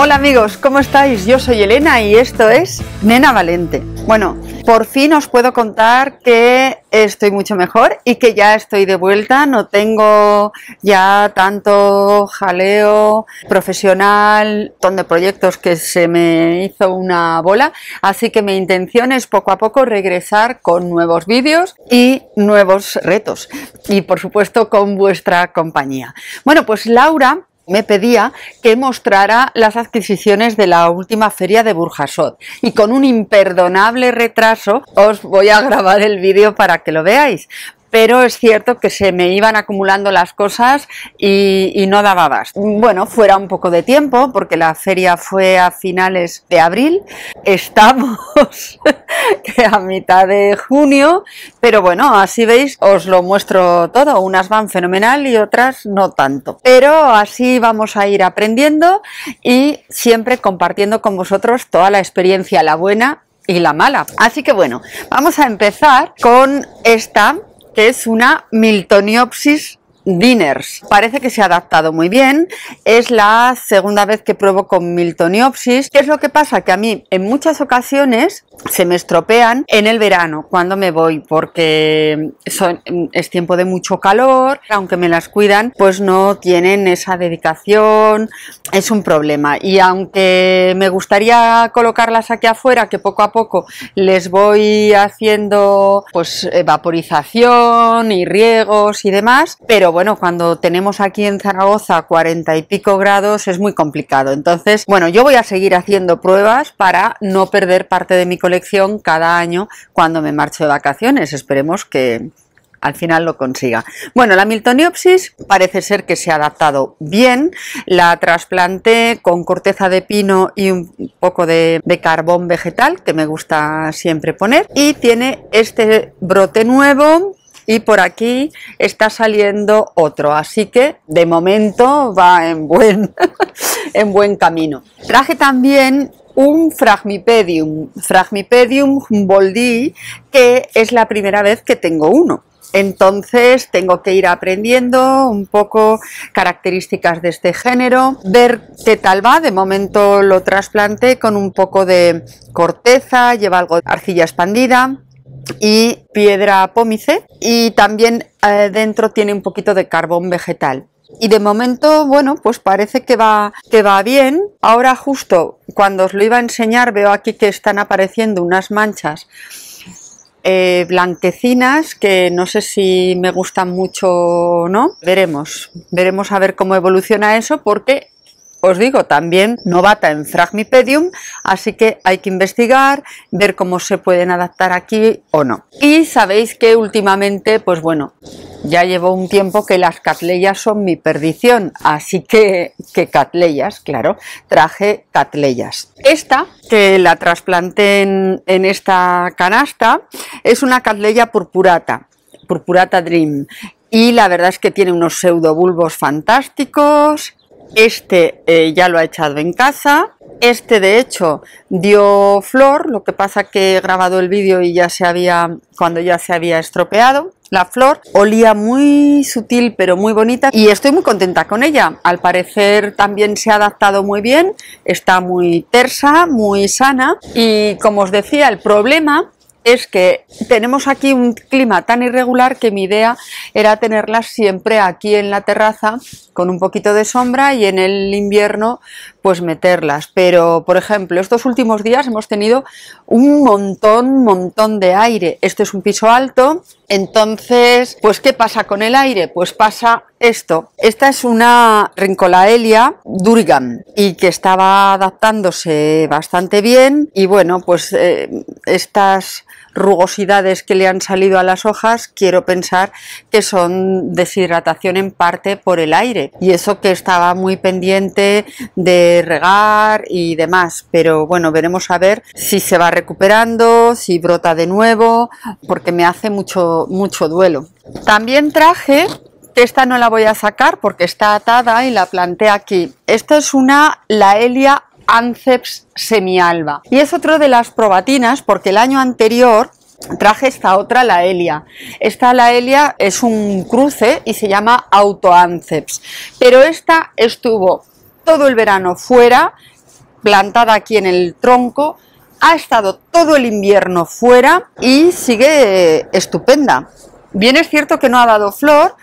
Hola amigos, ¿cómo estáis? Yo soy Elena y esto es Nena Valente. Bueno, por fin os puedo contar que estoy mucho mejor y que ya estoy de vuelta, no tengo ya tanto jaleo profesional, ton de proyectos que se me hizo una bola, así que mi intención es poco a poco regresar con nuevos vídeos y nuevos retos y por supuesto con vuestra compañía. Bueno, pues Laura me pedía que mostrara las adquisiciones de la última feria de Burjasot y con un imperdonable retraso os voy a grabar el vídeo para que lo veáis pero es cierto que se me iban acumulando las cosas y, no daba más. Bueno, fuera un poco de tiempo, porque la feria fue a finales de abril, estamos a mitad de junio, pero bueno, así veis, os lo muestro todo, unas van fenomenal y otras no tanto, pero así vamos a ir aprendiendo y siempre compartiendo con vosotros toda la experiencia, la buena y la mala. Así que bueno, vamos a empezar con esta es una Miltoniopsis Diners. Parece que se ha adaptado muy bien. Es la segunda vez que pruebo con Miltoniopsis. ¿Qué es lo que pasa? Que a mí en muchas ocasiones se me estropean en el verano cuando me voy porque son, es tiempo de mucho calor, aunque me las cuidan, pues no tienen esa dedicación, es un problema y aunque me gustaría colocarlas aquí afuera que poco a poco les voy haciendo pues vaporización y riegos y demás, pero bueno, cuando tenemos aquí en Zaragoza 40 y pico grados es muy complicado. Entonces, bueno, yo voy a seguir haciendo pruebas para no perder parte de mi colección cada año cuando me marcho de vacaciones. Esperemos que al final lo consiga. Bueno, la miltoniopsis parece ser que se ha adaptado bien. La trasplante con corteza de pino y un poco de, de carbón vegetal que me gusta siempre poner. Y tiene este brote nuevo y por aquí está saliendo otro, así que de momento va en buen, en buen camino. Traje también un Fragmipedium, Fragmipedium boldi, que es la primera vez que tengo uno. Entonces tengo que ir aprendiendo un poco características de este género, ver qué tal va. De momento lo trasplanté con un poco de corteza, lleva algo de arcilla expandida y piedra pómice y también eh, dentro tiene un poquito de carbón vegetal. Y de momento, bueno, pues parece que va, que va bien. Ahora justo cuando os lo iba a enseñar veo aquí que están apareciendo unas manchas eh, blanquecinas que no sé si me gustan mucho o no. Veremos, veremos a ver cómo evoluciona eso porque os digo, también novata en Fragmipedium, así que hay que investigar, ver cómo se pueden adaptar aquí o no. Y sabéis que últimamente, pues bueno, ya llevo un tiempo que las catleyas son mi perdición, así que, que catleyas, claro, traje catleyas. Esta, que la trasplanté en, en esta canasta, es una catleya purpurata, purpurata dream, y la verdad es que tiene unos pseudobulbos fantásticos, este eh, ya lo ha echado en casa. Este de hecho dio flor, lo que pasa que he grabado el vídeo y ya se había, cuando ya se había estropeado la flor, olía muy sutil pero muy bonita y estoy muy contenta con ella, al parecer también se ha adaptado muy bien, está muy tersa, muy sana y como os decía el problema es que tenemos aquí un clima tan irregular que mi idea era tenerlas siempre aquí en la terraza con un poquito de sombra y en el invierno pues meterlas. Pero por ejemplo, estos últimos días hemos tenido un montón, montón de aire. Este es un piso alto, entonces, pues ¿qué pasa con el aire? Pues pasa esto. Esta es una Rincolaelia Durgan y que estaba adaptándose bastante bien y bueno, pues eh, estas rugosidades que le han salido a las hojas, quiero pensar que son deshidratación en parte por el aire. Y eso que estaba muy pendiente de regar y demás. Pero bueno, veremos a ver si se va recuperando, si brota de nuevo, porque me hace mucho, mucho duelo. También traje esta no la voy a sacar porque está atada y la planté aquí. Esta es una Laelia Anceps semialba. Y es otro de las probatinas porque el año anterior traje esta otra, la Helia. Esta la Helia es un cruce y se llama auto Anceps. Pero esta estuvo todo el verano fuera, plantada aquí en el tronco, ha estado todo el invierno fuera y sigue estupenda. Bien es cierto que no ha dado flor,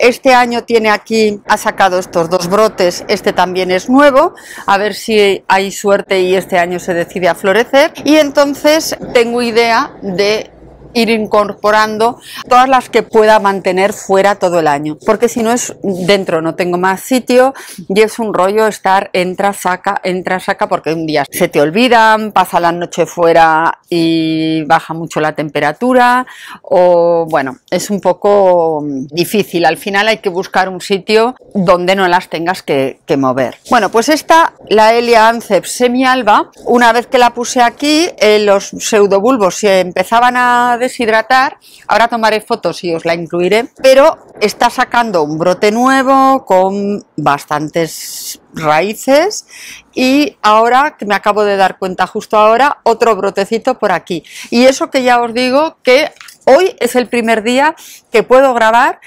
este año tiene aquí, ha sacado estos dos brotes, este también es nuevo, a ver si hay suerte y este año se decide a florecer. Y entonces tengo idea de ir incorporando todas las que pueda mantener fuera todo el año, porque si no es dentro, no tengo más sitio y es un rollo estar entra, saca, entra, saca, porque un día se te olvidan, pasa la noche fuera y baja mucho la temperatura o bueno, es un poco difícil, al final hay que buscar un sitio donde no las tengas que, mover. Bueno, pues esta, la Helia Ancep Alba una vez que la puse aquí, eh, los pseudobulbos se empezaban a deshidratar, ahora tomaré fotos y os la incluiré, pero está sacando un brote nuevo con bastantes raíces y ahora, que me acabo de dar cuenta justo ahora, otro brotecito por aquí. Y eso que ya os digo que hoy es el primer día que puedo grabar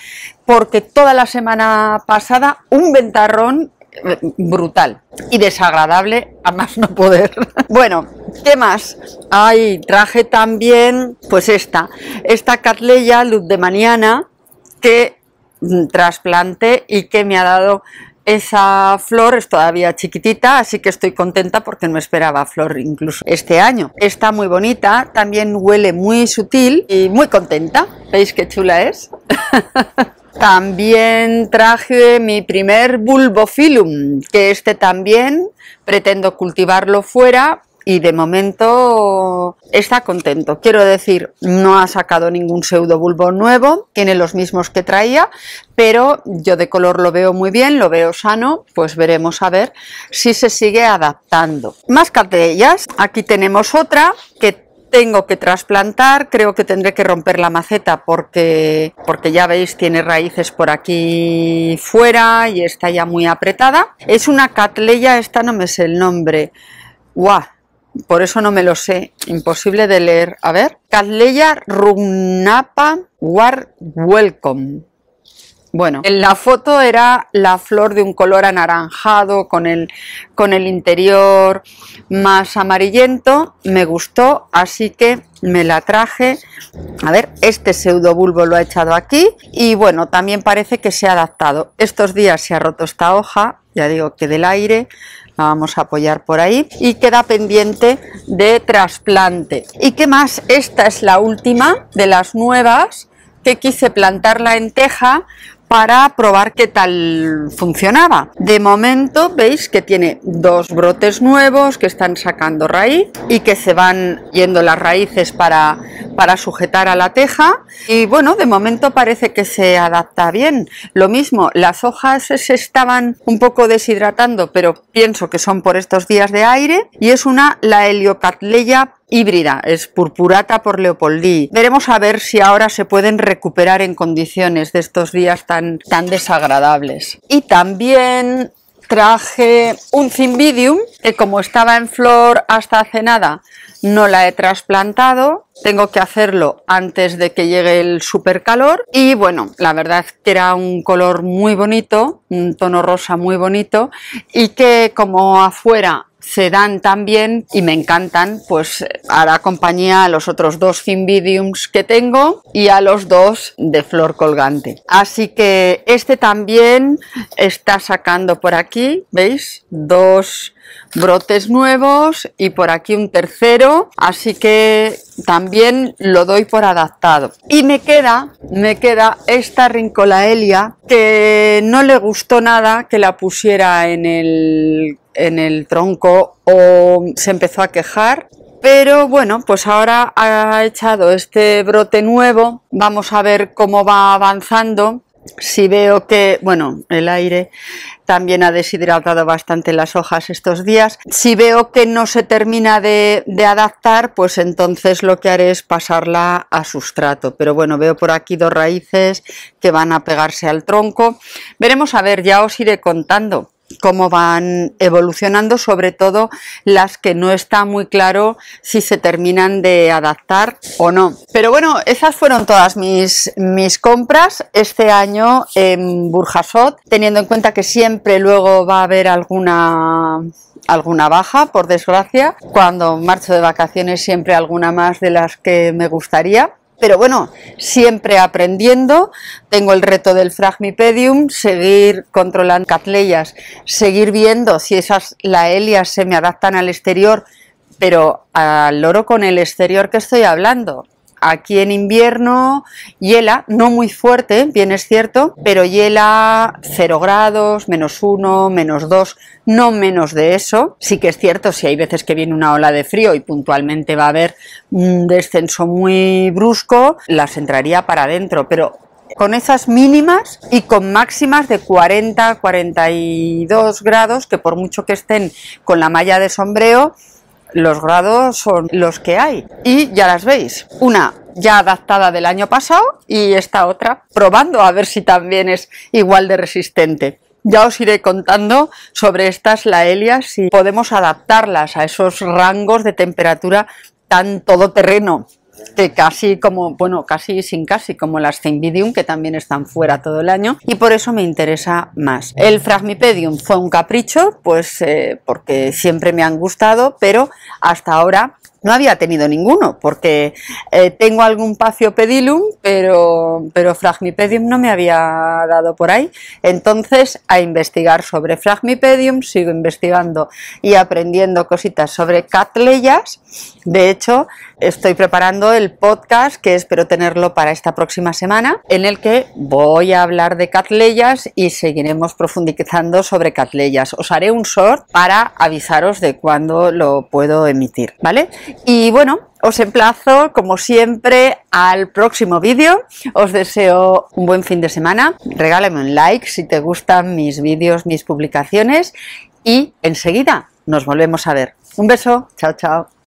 porque toda la semana pasada un ventarrón brutal y desagradable a más no poder. bueno, ¿qué más? hay traje también, pues esta, esta Catleya Luz de Mañana que mm, trasplante y que me ha dado esa flor es todavía chiquitita, así que estoy contenta porque no esperaba flor incluso este año. Está muy bonita, también huele muy sutil y muy contenta. ¿Veis qué chula es? También traje mi primer Bulbofilum, que este también pretendo cultivarlo fuera y de momento está contento. Quiero decir, no ha sacado ningún pseudobulbo nuevo, tiene los mismos que traía, pero yo de color lo veo muy bien, lo veo sano, pues veremos a ver si se sigue adaptando. Más cartellas, aquí tenemos otra que tengo que trasplantar, creo que tendré que romper la maceta porque, porque ya veis tiene raíces por aquí fuera y está ya muy apretada. Es una catleya, esta no me sé el nombre. ¡Guau! por eso no me lo sé, imposible de leer. A ver, Catleya Rugnapa War Welcome. Bueno, en la foto era la flor de un color anaranjado con el, interior más amarillento, me gustó, así que me la traje. A ver, este pseudo bulbo lo ha echado aquí y bueno, también parece que se ha adaptado. Estos días se ha roto esta hoja, ya digo que del aire, la vamos a apoyar por ahí y queda pendiente de trasplante. ¿Y qué más? Esta es la última de las nuevas que quise plantarla en teja para probar qué tal funcionaba. De momento veis que tiene dos brotes nuevos que están sacando raíz y que se van yendo las raíces para, para sujetar a la teja y bueno, de momento parece que se adapta bien. Lo mismo, las hojas se estaban un poco deshidratando, pero pienso que son por estos días de aire y es una la heliocatleya híbrida, es purpurata por Leopoldí. Veremos a ver si ahora se pueden recuperar en condiciones de estos días tan, tan desagradables. Y también traje un Cimbidium que como estaba en flor hasta hace nada no la he trasplantado tengo que hacerlo antes de que llegue el supercalor y bueno la verdad que era un color muy bonito un tono rosa muy bonito y que como afuera se dan también y me encantan, pues eh, hará compañía a los otros dos cimbidiums que tengo y a los dos de flor colgante. Así que este también está sacando por aquí, ¿veis? Dos brotes nuevos y por aquí un tercero, así que también lo doy por adaptado. Y me queda, me queda esta rincolaelia que no le gustó nada que la pusiera en el en el tronco o se empezó a quejar. Pero bueno, pues ahora ha echado este brote nuevo. Vamos a ver cómo va avanzando. Si veo que, bueno, el aire también ha deshidratado bastante las hojas estos días. Si veo que no se termina de, de adaptar, pues entonces lo que haré es pasarla a sustrato. Pero bueno, veo por aquí dos raíces que van a pegarse al tronco. Veremos a ver, ya os iré contando cómo van evolucionando, sobre todo las que no está muy claro si se terminan de adaptar o no. Pero bueno, esas fueron todas mis, compras este año en Burjasot, teniendo en cuenta que siempre luego va a haber alguna alguna baja, por desgracia. Cuando marcho de vacaciones siempre alguna más de las que me gustaría pero bueno, siempre aprendiendo. Tengo el reto del Fragmipedium, seguir controlando catleyas, seguir viendo si esas laelias se me adaptan al exterior, pero al loro con el exterior que estoy hablando. Aquí en invierno hiela, no muy fuerte, bien es cierto, pero hiela 0 grados, menos 1, menos 2, no menos de eso. Sí que es cierto, si hay veces que viene una ola de frío y puntualmente va a haber un descenso muy brusco, las entraría para adentro, pero con esas mínimas y con máximas de 40, 42 grados, que por mucho que estén con la malla de sombreo, los grados son los que hay. Y ya las veis, una ya adaptada del año pasado y esta otra probando a ver si también es igual de resistente. Ya os iré contando sobre estas laelias si podemos adaptarlas a esos rangos de temperatura tan todoterreno este, casi como, bueno, casi sin casi, como las Cymbidium, que también están fuera todo el año, y por eso me interesa más. El Fragmipedium fue un capricho, pues eh, porque siempre me han gustado, pero hasta ahora no había tenido ninguno, porque eh, tengo algún Pacio pedilum, pero, pero Fragmipedium no me había dado por ahí. Entonces, a investigar sobre Fragmipedium, sigo investigando y aprendiendo cositas sobre Catleyas. De hecho, estoy preparando el podcast, que espero tenerlo para esta próxima semana, en el que voy a hablar de Catleyas y seguiremos profundizando sobre Catleyas. Os haré un short para avisaros de cuándo lo puedo emitir, ¿vale? Y bueno, os emplazo, como siempre, al próximo vídeo. Os deseo un buen fin de semana. Regálame un like si te gustan mis vídeos, mis publicaciones. Y enseguida nos volvemos a ver. Un beso. Chao, chao.